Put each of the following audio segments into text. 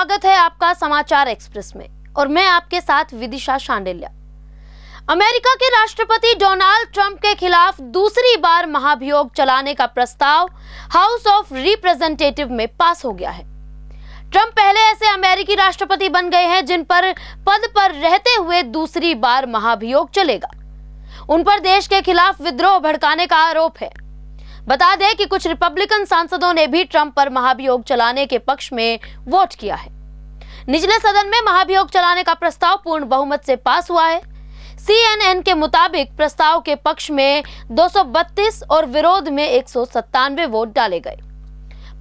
स्वागत है आपका समाचार एक्सप्रेस में और मैं आपके साथ विदिशा शांडिल्या अमेरिका के राष्ट्रपति डोनाल्ड ट्रंप के खिलाफ दूसरी बार महाभियोग चलाने का प्रस्ताव हाउस ऑफ रिप्रेजेंटेटिव में पास हो गया है ट्रंप पहले ऐसे अमेरिकी राष्ट्रपति बन गए हैं जिन पर पद पर रहते हुए दूसरी बार महाभियोग चलेगा उन पर देश के खिलाफ विद्रोह भड़काने का आरोप है बता दें कि कुछ रिपब्लिकन सांसदों ने भी ट्रंप पर महाभियोग चलाने के पक्ष में वोट किया है निचले सदन में महाभियोग चलाने का प्रस्ताव पूर्ण बहुमत से पास हुआ है सीएनएन के मुताबिक प्रस्ताव के पक्ष में 232 और विरोध में एक वोट डाले गए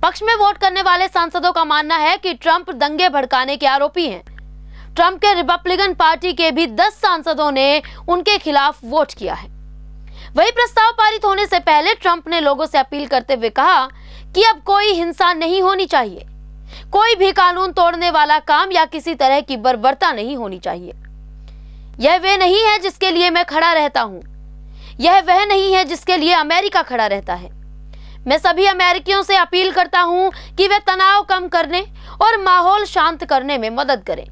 पक्ष में वोट करने वाले सांसदों का मानना है कि ट्रंप दंगे भड़काने के आरोपी हैं ट्रंप के रिपब्लिकन पार्टी के भी 10 सांसदों ने उनके खिलाफ वोट किया है वही प्रस्ताव पारित होने से पहले ट्रंप ने लोगों से अपील करते हुए कहा कि अब कोई हिंसा नहीं होनी चाहिए कोई भी कानून तोड़ने वाला काम या किसी तरह की बर्बरता नहीं होनी चाहिए यह वे नहीं है जिसके लिए मैं खड़ा रहता हूं यह वह नहीं है जिसके लिए अमेरिका खड़ा रहता है मैं सभी अमेरिकियों से अपील करता हूं कि वे तनाव कम करने और माहौल शांत करने में मदद करें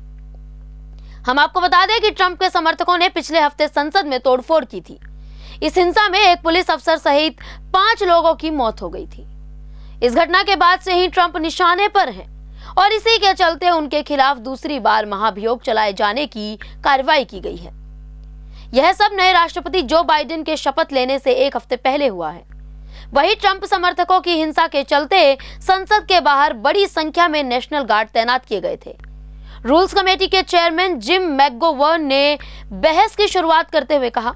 हम आपको बता दें कि ट्रंप के समर्थकों ने पिछले हफ्ते संसद में तोड़फोड़ की थी इस हिंसा में एक पुलिस अफसर सहित पांच लोगों की मौत हो गई थी इस घटना के बाद से ही ट्रंप निशाने पर हैं और इसी के चलते उनके खिलाफ दूसरी बार महाभियोग चलाए जाने की कार्रवाई की गई है यह सब नए राष्ट्रपति जो बाइडेन के शपथ लेने से एक हफ्ते पहले हुआ है वही ट्रंप समर्थकों की हिंसा के चलते संसद के बाहर बड़ी संख्या में नेशनल गार्ड तैनात किए गए थे रूल्स कमेटी के चेयरमैन जिम मैगोवर्न ने बहस की शुरुआत करते हुए कहा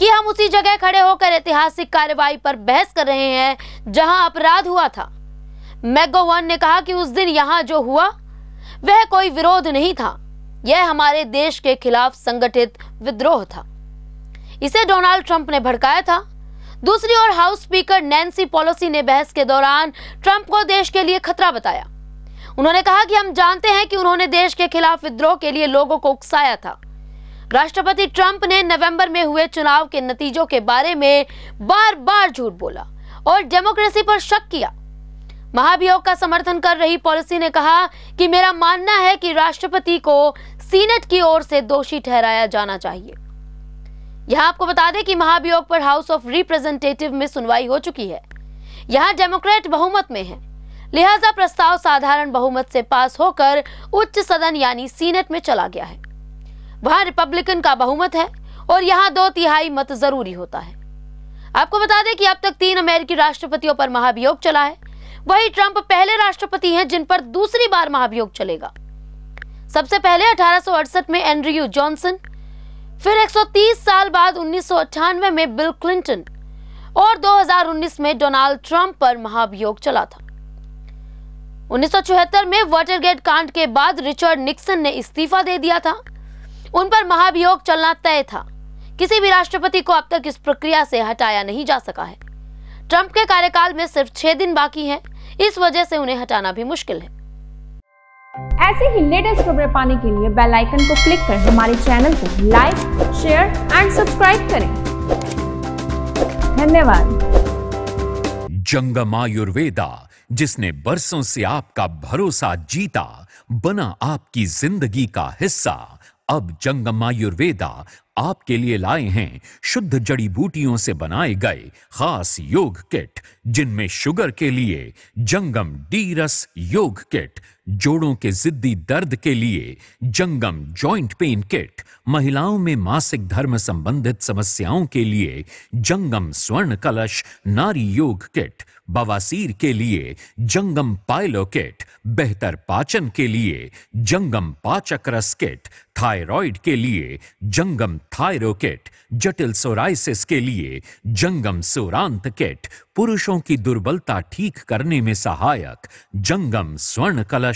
कि हम उसी जगह खड़े होकर ऐतिहासिक कार्रवाई पर बहस कर रहे हैं जहां अपराध हुआ था मैगोवन ने कहा कि उस दिन यहां जो हुआ वह कोई विरोध नहीं था यह हमारे देश के खिलाफ संगठित विद्रोह था इसे डोनाल्ड ट्रंप ने भड़काया था दूसरी ओर हाउस स्पीकर नैन्सी पॉलोसी ने बहस के दौरान ट्रंप को देश के लिए खतरा बताया उन्होंने कहा कि हम जानते हैं कि उन्होंने देश के खिलाफ विद्रोह के लिए लोगों को उकसाया था राष्ट्रपति ट्रंप ने नवंबर में हुए चुनाव के नतीजों के बारे में बार बार झूठ बोला और डेमोक्रेसी पर शक किया महाभियोग का समर्थन कर रही पॉलिसी ने कहा कि मेरा मानना है कि राष्ट्रपति को सीनेट की ओर से दोषी ठहराया जाना चाहिए यह आपको बता दें कि महाभियोग पर हाउस ऑफ रिप्रेजेंटेटिव में सुनवाई हो चुकी है यहाँ डेमोक्रेट बहुमत में है लिहाजा प्रस्ताव साधारण बहुमत से पास होकर उच्च सदन यानी सीनेट में चला गया है वहां रिपब्लिकन का बहुमत है और यहाँ दो तिहाई मत जरूरी होता है आपको बता दें कि अब तक तीन अमेरिकी राष्ट्रपतियों पर महाभियोग चला है वही ट्रंप पहले राष्ट्रपति हैं जिन पर दूसरी बार महाभियोग चलेगा सबसे पहले अठारह में एंड्रयू जॉनसन फिर 130 साल बाद उन्नीस में बिल क्लिंटन और 2019 में डोनाल्ड ट्रंप पर महाभियोग चला था उन्नीस में वाटरगेट कांड के बाद रिचर्ड निक्सन ने इस्तीफा दे दिया था उन पर महाभियोग चलना तय था किसी भी राष्ट्रपति को अब तक इस प्रक्रिया से हटाया नहीं जा सका है ट्रंप के कार्यकाल में सिर्फ छह दिन बाकी हैं, इस वजह से उन्हें हटाना भी मुश्किल है ऐसे ही लेटेस्ट खबरें पाने के लिए बेल आइकन को क्लिक कर हमारे चैनल को लाइक शेयर एंड सब्सक्राइब करें धन्यवाद जंगम आयुर्वेदा जिसने बरसों से आपका भरोसा जीता बना आपकी जिंदगी का हिस्सा अब जंगम आयुर्वेदा आपके लिए लाए हैं शुद्ध जड़ी बूटियों से बनाए गए खास योग किट जिनमें शुगर के लिए जंगम डीरस योग किट जोड़ों के जिद्दी दर्द के लिए जंगम जॉइंट पेन किट महिलाओं में मासिक धर्म संबंधित समस्याओं के लिए जंगम स्वर्ण कलश नारी योग किट बवासीर के लिए जंगम पायलो किट बेहतर पाचन के लिए जंगम पाचक रस किट थायराइड के लिए जंगम थायरो किट जटिल सोराइसिस के लिए जंगम सोरांत किट पुरुषों की दुर्बलता ठीक करने में सहायक जंगम स्वर्ण कलश